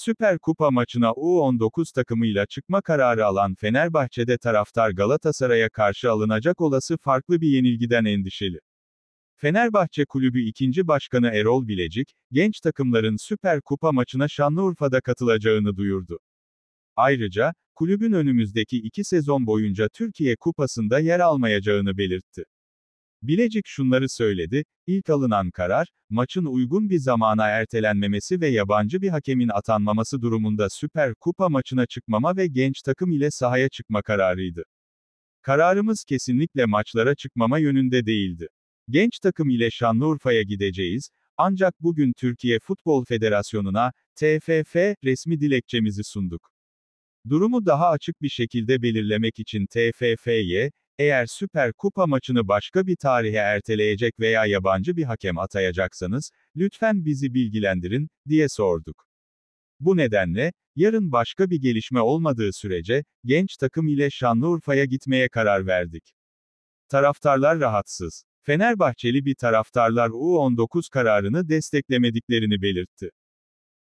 Süper Kupa maçına U19 takımıyla çıkma kararı alan Fenerbahçe'de taraftar Galatasaray'a karşı alınacak olası farklı bir yenilgiden endişeli. Fenerbahçe Kulübü 2. Başkanı Erol Bilecik, genç takımların Süper Kupa maçına Şanlıurfa'da katılacağını duyurdu. Ayrıca, kulübün önümüzdeki iki sezon boyunca Türkiye Kupası'nda yer almayacağını belirtti. Bilecik şunları söyledi, ilk alınan karar, maçın uygun bir zamana ertelenmemesi ve yabancı bir hakemin atanmaması durumunda Süper Kupa maçına çıkmama ve genç takım ile sahaya çıkma kararıydı. Kararımız kesinlikle maçlara çıkmama yönünde değildi. Genç takım ile Şanlıurfa'ya gideceğiz, ancak bugün Türkiye Futbol Federasyonu'na, TFF, resmi dilekçemizi sunduk. Durumu daha açık bir şekilde belirlemek için TFF'ye, eğer Süper Kupa maçını başka bir tarihe erteleyecek veya yabancı bir hakem atayacaksanız, lütfen bizi bilgilendirin, diye sorduk. Bu nedenle, yarın başka bir gelişme olmadığı sürece, genç takım ile Şanlıurfa'ya gitmeye karar verdik. Taraftarlar rahatsız. Fenerbahçeli bir taraftarlar U19 kararını desteklemediklerini belirtti.